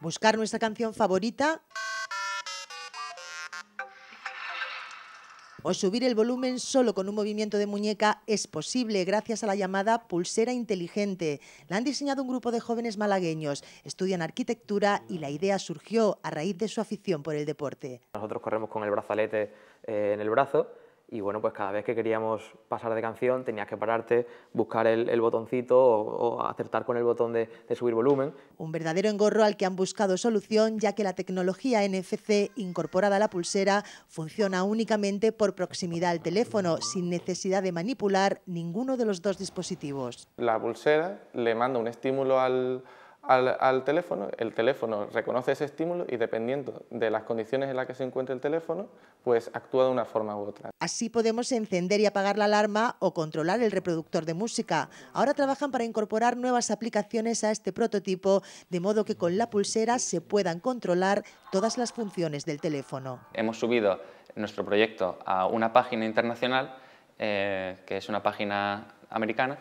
buscar nuestra canción favorita o subir el volumen solo con un movimiento de muñeca es posible gracias a la llamada pulsera inteligente. La han diseñado un grupo de jóvenes malagueños, estudian arquitectura y la idea surgió a raíz de su afición por el deporte. Nosotros corremos con el brazalete eh, en el brazo y bueno, pues cada vez que queríamos pasar de canción tenías que pararte, buscar el, botoncito o, acertar con el botón de, de, subir volumen. Un verdadero engorro al que han buscado solución ya que la tecnología NFC incorporada a la pulsera funciona únicamente por proximidad al teléfono sin necesidad de manipular ninguno de los dos dispositivos. La pulsera le manda un estímulo al al, teléfono, el teléfono reconoce ese estímulo y dependiendo de las condiciones en las que se encuentre el teléfono, pues actúa de una forma u otra. Así podemos encender y apagar la alarma o controlar el reproductor de música. Ahora trabajan para incorporar nuevas aplicaciones a este prototipo, de modo que con la pulsera se puedan controlar todas las funciones del teléfono. Hemos subido nuestro proyecto a una página internacional, eh, que es una página americana,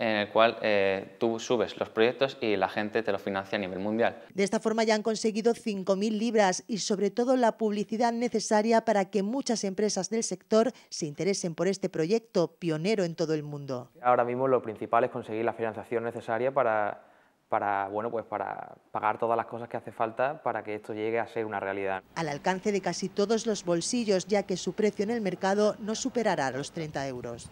en el cual eh, tú subes los proyectos y la gente te lo financia a nivel mundial. De esta forma ya han conseguido 5.000 libras y sobre todo la publicidad necesaria para que muchas empresas del sector se interesen por este proyecto pionero en todo el mundo. Ahora mismo lo principal es conseguir la financiación necesaria para, para, bueno, pues para pagar todas las cosas que hace falta para que esto llegue a ser una realidad. Al alcance de casi todos los bolsillos, ya que su precio en el mercado no superará los 30 euros.